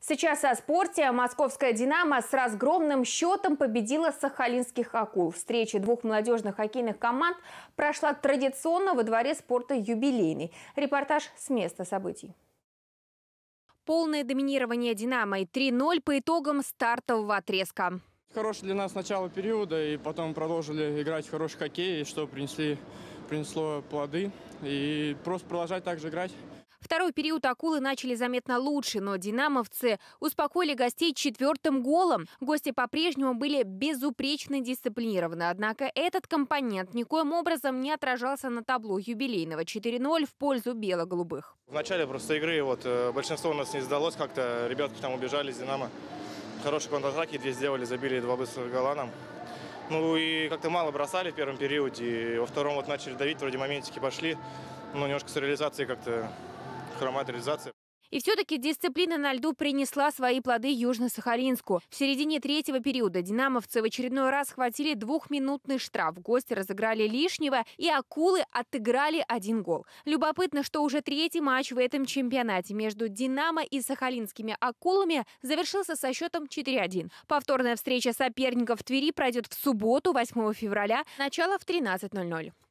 Сейчас о спорте. Московская «Динамо» с разгромным счетом победила сахалинских акул. Встреча двух молодежных хоккейных команд прошла традиционно во дворе спорта «Юбилейный». Репортаж с места событий. Полное доминирование «Динамо» и 3-0 по итогам стартового отрезка. Хорошее для нас начало периода, и потом продолжили играть в хороший хоккей, что принесли, принесло плоды. И просто продолжать также играть Второй период «Акулы» начали заметно лучше, но «Динамовцы» успокоили гостей четвертым голом. Гости по-прежнему были безупречно дисциплинированы, однако этот компонент никоим образом не отражался на табло юбилейного 4-0 в пользу бело-голубых. В начале просто игры вот э, большинство у нас не сдалось как-то, ребятки там убежали с «Динамо». Хорошие контратаки, две сделали, забили два быстрых гола нам. Ну и как-то мало бросали в первом периоде, и во втором вот начали давить, вроде моментики пошли, но ну, немножко с реализацией как-то хромает И все-таки дисциплина на льду принесла свои плоды Южно-Сахалинску. В середине третьего периода «Динамовцы» в очередной раз схватили двухминутный штраф. Гости разыграли лишнего, и «Акулы» отыграли один гол. Любопытно, что уже третий матч в этом чемпионате между «Динамо» и «Сахалинскими акулами» завершился со счетом 4-1. Повторная встреча соперников в Твери пройдет в субботу, 8 февраля, начало в 13.00.